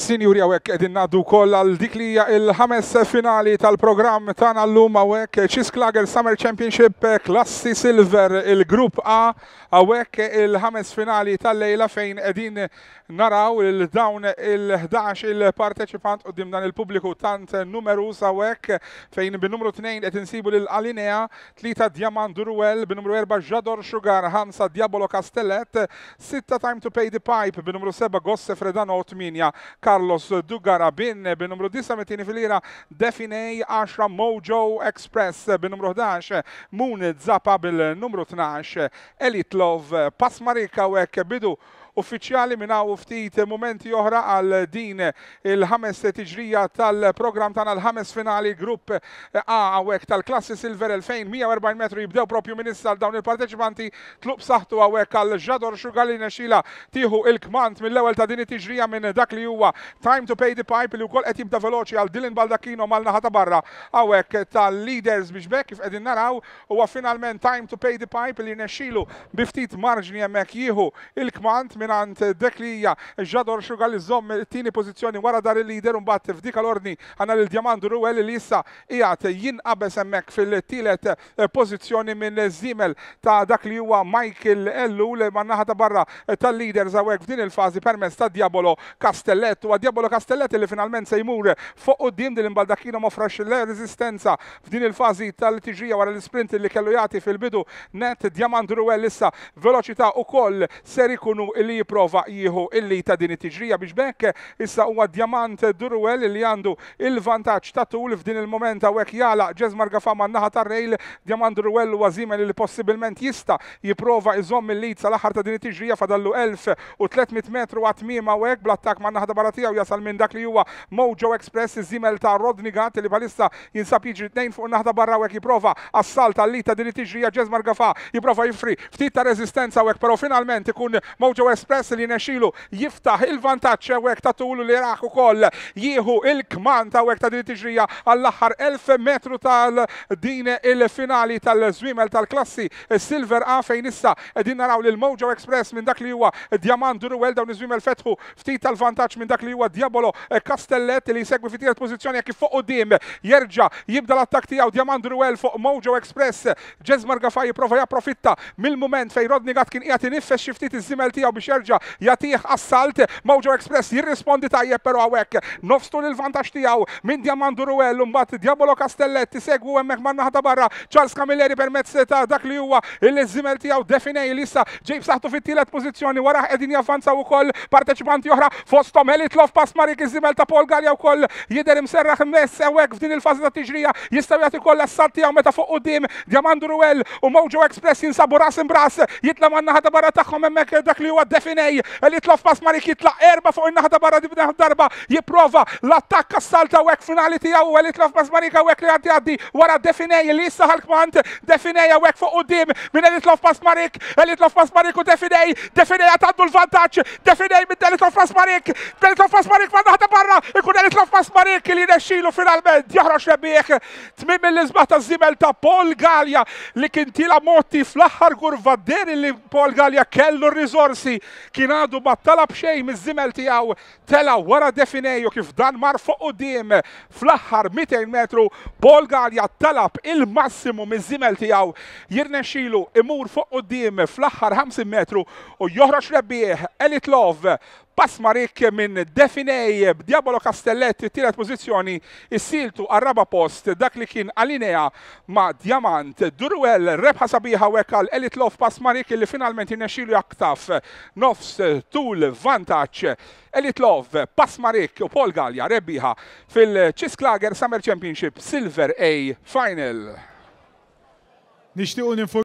Sinjuri għawek edin naddu koll għal dik li il-ħames finali tal-programm tagħna Lum għawek Klager Summer Championship klassi Silver il-grupp A għawek il-ħames finali tal-lejla fejn edin naraw il-dawn il-11 il-parteċipant u dan il publiku tant numerus għawek fejn bin-numru 2 qed insibu l Alinea 3 Diamant Duruel bin-numru 4 Jador Sugar 5 Diabolo Castellet 6 Time to Pay the Pipe bin-numru 7 Gosse Fredano 8 Carlos Dugarabin bin-numru 9 mittini fil-lira Definej 10 Mojo Express bin-numru 11 Moon Zappa bil-numru 12 Elite Love Pasmarika u bidu uffiċjali minna u ftit momenti oħra għal din il-ħames tiġrija tal program tana l-ħames finali grupp A għawek tal-klassi Silver 2140 metru jibdew propju minn dawn il-parteċipanti tlub saħtu għawek għal ġador xugalli nexxila tiħu il-kmant mill ewel ta' din tiġrija minn dak li huwa Time to Pay the Pipe li kol etim ta' veloċi għal Dylan Baldacchino mal-naħa ta' barra għawek tal-leaders biex bekk kif edin naraw u finalment Time to Pay the Pipe li nexxilu biftit marġni jemmek jihu il-kmant minn minant dek li hija ġador xugal iżomm it-tieni pożizzjoni wara dar il-lider u mbagħad f'dik l-ordni għandna lil Diamandu Ruwel li issa qiegħed jinqabes hemmhekk fil-tielet eh, pożizzjoni minn Zimel ta' dak li huwa Michael Ellul man-naħa ta' barra eh, tal-lider zawek f'din il-fażi permezz ta' Diabolo Castellet u Diabolo Castellet li finalment se jmur fuq quddiem din il-baldakina mofrax l-reżistenza f'din il-fażi tal-tiġrija wara l-sprint li kellu jagħti fil-bidu net Diamandu Ruwel issa veloċità koll ser ikunu il li jiprofa jieħu illi ta' din it-tiġrija biex bekk issa huwa Diamant Durwell li għandu il-vantaġġ ta' tul f'din il-moment hawnhekk jala ġeżmar gafa man naħa tar-rejl Diamant Durwell huwa żiemel li possibilment jista' jiprova iżomm il-lid sal-aħħar ta' din it-tiġrija fadallu 1300 metru għatmim hawnhekk bl-attak man naħa barra tiegħu jasal minn dak li huwa Mojo Express iż żiemel ta' Rodni Gant li bħalissa jinsab jiġri tnejn fuq naħda barra hawnhekk jiprova assalt tal-lid ta' din it-tiġrija ġeżmar gafa jiprofa jifri ftit ta' reżistenza hawnhekk però finalment ikun Mojo Espress li nexilu jiftaħ il-vantaċ għek ta' tullu li raħu koll jieħu il-kman ta' għek ta' dritiġrija għall-axar 1000 metru tal-din il-finali tal-zwimel tal-klassi Silver A fejn issa din naraw li l-Mojo Express minn dak li huwa Diamant Duruel dawn iż-zwimel fetħu ftit tal-vantaċ minn dak li huwa Diabolo Castellet li jsegwi fit pożizzjoni jekk fuq qudiem jerġa' jibda l-attak tiegħu Diamant Duruel fuq Mojo Express Ġezmar Gafaj jipprova japprofitta mill-moment fejn Rodni Gat kien qiegħed inifes xi ftit iż-żimel tiegħu biex jerġa' jatih assalt Mojo Express jirrispondi tajjeb pero għawek, nofstu l vantax tijaw, minn Diamandu Ruel mbat Diabolo Castelletti segwu emmek manna ħata barra Charles Camilleri permezz ta' dak li huwa il zimel tijaw, definej lissa, issa saħtu fit-tielet pożizzjoni wara qegħdin u koll parteċipanti oħra Elit Elitlof pass Marik il zimel ta' Paul Galja koll, jidher imserraħ mess hewhekk f'din il-fażi ta' tiġrija jistaw jati koll assalt tijaw meta fuq dim, Diamandu Ruel u Mojo Express jinsabu ras imbras jitla manna ħata barra taħħom emmek dak li huwa Stefinej li tlof pass Malik jitlaq erba fuq il naħda barra b'naħda darba jiprofa l-attakka s-salta wek finali tiegħu li tlof pass Malik għek li għaddi għaddi wara Stefinej, li jissa Stefinej Definej għek fuq dim, minn li tlof pas Malik li tlof pas Malik u Stefinej, Stefinej għatandu l vantaċ Stefinej minn li tlof pas Malik li tlof pas Malik ma naħda barra ikun li tlof pas Malik li nesċilu finalment jaħroġ rebbieħ tmim mill-isbaħ taż zimel ta' Pol Galja li kinti la motti fl ħar gurva deri li Pol Galja kellu r kien għadu ma talab xejn miż tela wara definejju kif dan mar fuq dim fl-aħħar 200 metru Bolgarja talab il-massimu miż tijaw tiegħu jirnexxilu imur fuq dim fl-aħħar 50 metru u joħroċ rebbieħ Elit Love Pasmarik minn Definej b'Diabolo Castelletti tielet pożizzjoni issiltu għarraba post dak li kien Alinea ma' Diamant Durwell rebħa sabiħa wekal Elit Lof marik li finalment jinnexilu jaktaf nofs tul vantaċ Elit Lov, marik u Paul Gallia rebbiħa fil-Cisklager Summer Championship Silver A Final. Nishtiqu